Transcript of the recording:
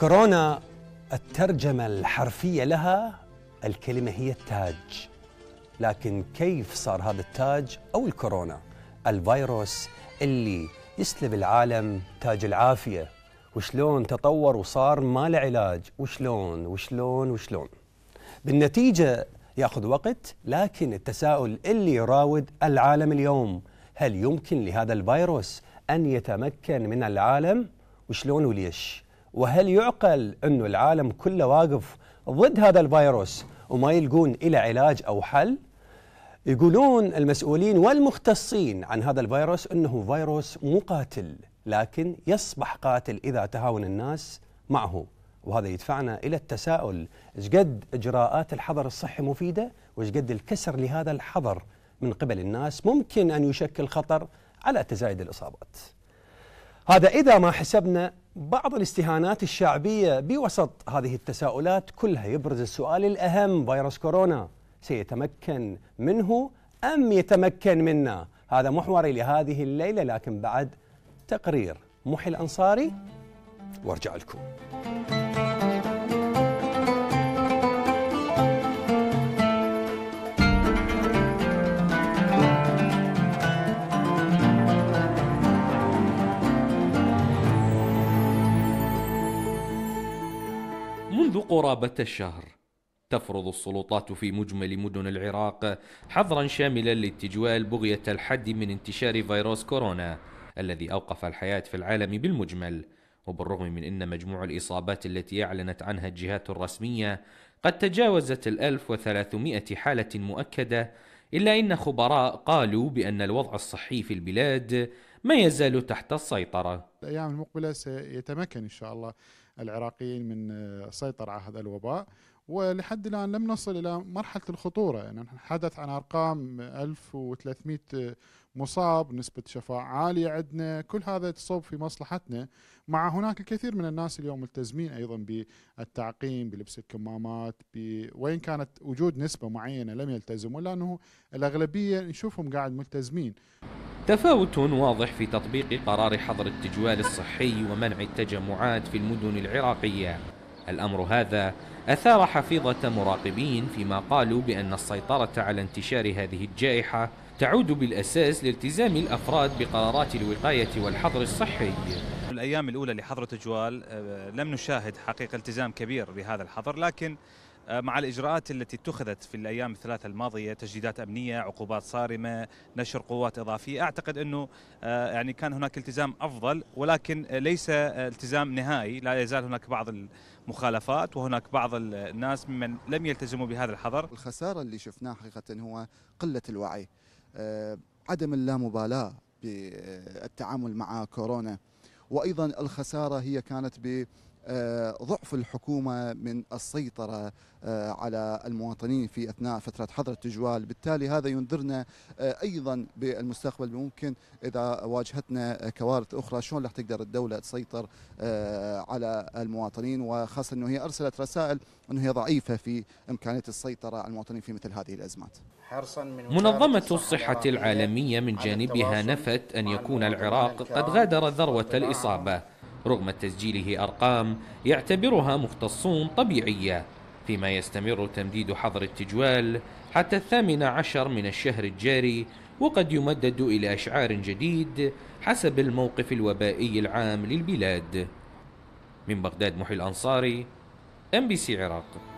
كورونا الترجمة الحرفية لها الكلمة هي التاج لكن كيف صار هذا التاج أو الكورونا الفيروس اللي يسلب العالم تاج العافية وشلون تطور وصار ما له علاج وشلون وشلون وشلون بالنتيجة ياخذ وقت لكن التساؤل اللي يراود العالم اليوم هل يمكن لهذا الفيروس أن يتمكن من العالم وشلون وليش وهل يعقل أنه العالم كله واقف ضد هذا الفيروس وما يلقون إلى علاج أو حل؟ يقولون المسؤولين والمختصين عن هذا الفيروس أنه فيروس مقاتل لكن يصبح قاتل إذا تهاون الناس معه وهذا يدفعنا إلى التساؤل قد إجراءات الحظر الصحي مفيدة قد الكسر لهذا الحظر من قبل الناس ممكن أن يشكل خطر على تزايد الإصابات هذا إذا ما حسبنا بعض الاستهانات الشعبية بوسط هذه التساؤلات كلها يبرز السؤال الأهم فيروس كورونا سيتمكن منه أم يتمكن منا هذا محوري لهذه الليلة لكن بعد تقرير محي الأنصاري وارجع لكم منذ قرابة الشهر تفرض السلطات في مجمل مدن العراق حظرا شاملا للتجوال بغية الحد من انتشار فيروس كورونا الذي أوقف الحياة في العالم بالمجمل وبالرغم من أن مجموع الإصابات التي أعلنت عنها الجهات الرسمية قد تجاوزت الألف وثلاثمائة حالة مؤكدة إلا أن خبراء قالوا بأن الوضع الصحي في البلاد ما يزال تحت السيطرة الأيام المقبلة سيتمكن إن شاء الله العراقيين من السيطرة آه، على هذا الوباء ولحد الآن لم نصل إلى مرحلة الخطورة يعني نتحدث عن أرقام 1300 آه، مصاب نسبة شفاء عالية عندنا كل هذا تصب في مصلحتنا مع هناك الكثير من الناس اليوم ملتزمين أيضا بالتعقيم بلبس الكمامات وإن كانت وجود نسبة معينة لم يلتزموا لأنه الأغلبية نشوفهم قاعد ملتزمين تفاوت واضح في تطبيق قرار حظر التجوال الصحي ومنع التجمعات في المدن العراقية الأمر هذا أثار حفيظة مراقبين فيما قالوا بأن السيطرة على انتشار هذه الجائحة تعود بالأساس لالتزام الأفراد بقرارات الوقاية والحظر الصحي الأيام الأولى لحظر التجوال آه، لم نشاهد حقيقة التزام كبير بهذا الحظر لكن آه، مع الإجراءات التي اتخذت في الأيام الثلاثة الماضية تجديدات أمنية عقوبات صارمة نشر قوات إضافية أعتقد أنه آه، يعني كان هناك التزام أفضل ولكن آه، ليس التزام نهائي لا يزال هناك بعض المخالفات وهناك بعض الناس ممن لم يلتزموا بهذا الحظر الخسارة اللي شفناها حقيقة هو قلة الوعي عدم اللامبالاة بالتعامل مع كورونا وايضا الخساره هي كانت آه، ضعف الحكومه من السيطره آه، على المواطنين في اثناء فتره حظر التجوال، بالتالي هذا ينذرنا آه، ايضا بالمستقبل ممكن اذا واجهتنا كوارث اخرى شلون راح تقدر الدوله تسيطر على المواطنين وخاصه انه هي ارسلت رسائل انه هي ضعيفه في امكانيه السيطره على المواطنين في مثل هذه الازمات. من منظمة الصحة العالمية من جانبها نفت أن يكون العراق قد غادر ذروة الإصابة رغم تسجيله أرقام يعتبرها مختصون طبيعية فيما يستمر تمديد حظر التجوال حتى الثامن عشر من الشهر الجاري وقد يمدد إلى إشعار جديد حسب الموقف الوبائي العام للبلاد من بغداد محي الأنصاري ام بي سي عراق